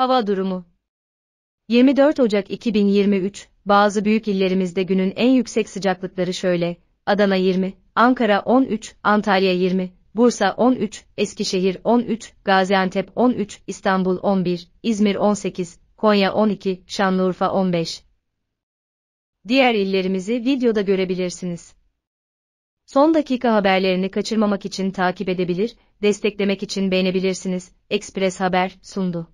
Hava durumu 24 Ocak 2023, bazı büyük illerimizde günün en yüksek sıcaklıkları şöyle, Adana 20, Ankara 13, Antalya 20, Bursa 13, Eskişehir 13, Gaziantep 13, İstanbul 11, İzmir 18, Konya 12, Şanlıurfa 15. Diğer illerimizi videoda görebilirsiniz. Son dakika haberlerini kaçırmamak için takip edebilir, desteklemek için beğenebilirsiniz. Express Haber sundu.